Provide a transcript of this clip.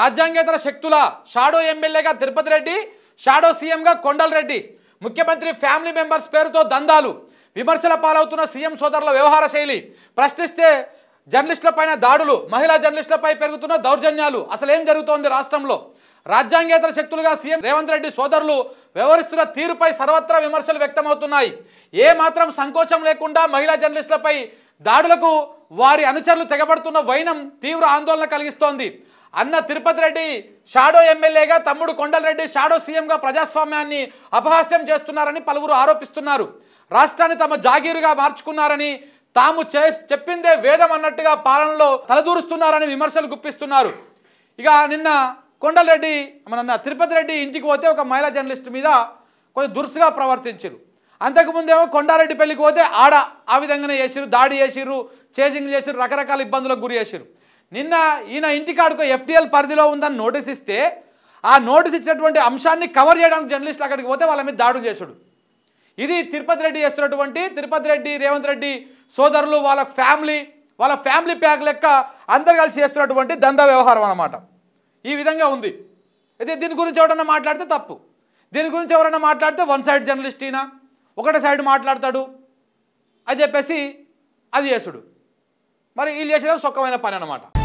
రాజ్యాంగేతర శక్తుల షాడో ఎమ్మెల్యేగా తిరుపతి రెడ్డి షాడో సీఎంగా కొండల రెడ్డి ముఖ్యమంత్రి ఫ్యామిలీ మెంబర్స్ పేరుతో దందాలు విమర్శల పాలవుతున్న సీఎం సోదరుల వ్యవహార శైలి ప్రశ్నిస్తే జర్నలిస్టులపైన దాడులు మహిళా జర్నలిస్టులపై పెరుగుతున్న దౌర్జన్యాలు అసలేం జరుగుతోంది రాష్ట్రంలో రాజ్యాంగేతర శక్తులుగా సీఎం రేవంత్ రెడ్డి సోదరులు వ్యవహరిస్తున్న తీరుపై సర్వత్రా విమర్శలు వ్యక్తమవుతున్నాయి ఏ మాత్రం సంకోచం లేకుండా మహిళా జర్నలిస్టులపై దాడులకు వారి అనుచరులు తెగబడుతున్న వైనం తీవ్ర ఆందోళన కలిగిస్తోంది అన్న తిరుపతి రెడ్డి షాడో ఎమ్మెల్యేగా తమ్ముడు కొండలరెడ్డి షాడో సీఎంగా ప్రజాస్వామ్యాన్ని అపహాస్యం చేస్తున్నారని పలువురు ఆరోపిస్తున్నారు రాష్ట్రాన్ని తమ జాగీరుగా మార్చుకున్నారని తాము చెప్పిందే వేదం అన్నట్టుగా పాలనలో తలదూరుస్తున్నారని విమర్శలు గుప్పిస్తున్నారు ఇక నిన్న కొండలరెడ్డి మన తిరుపతి రెడ్డి ఇంటికి పోతే ఒక మహిళా జర్నలిస్ట్ మీద కొంచెం దురుసుగా ప్రవర్తించారు అంతకుముందేమో కొండారెడ్డి పెళ్లికి పోతే ఆడ ఆ విధంగానే చేసిరు దాడి చేసిరు చేసింగ్ చేసిరు రకరకాల ఇబ్బందులకు గురి చేసిరు నిన్న ఈయన ఇంటికాడుకో ఎఫ్డిఎల్ పరిధిలో ఉందని నోటీస్ ఇస్తే ఆ నోటీస్ ఇచ్చినటువంటి అంశాన్ని కవర్ చేయడానికి జర్నలిస్టులు అక్కడికి పోతే వాళ్ళ మీద దాడులు చేసుడు ఇది తిరుపతి రెడ్డి చేస్తున్నటువంటి తిరుపతి రెడ్డి రేవంత్ రెడ్డి సోదరులు వాళ్ళ ఫ్యామిలీ వాళ్ళ ఫ్యామిలీ ప్యాక్ లెక్క అందరు కలిసి చేస్తున్నటువంటి దంద వ్యవహారం అనమాట ఈ విధంగా ఉంది అయితే దీని గురించి ఎవరన్నా మాట్లాడితే తప్పు దీని గురించి ఎవరైనా మాట్లాడితే వన్ సైడ్ జర్నలిస్ట్ ఈయన ఒకటే సైడ్ మాట్లాడతాడు అని చెప్పేసి అది చేసుడు మరి వీళ్ళు చేసేది సుఖమైన పని అనమాట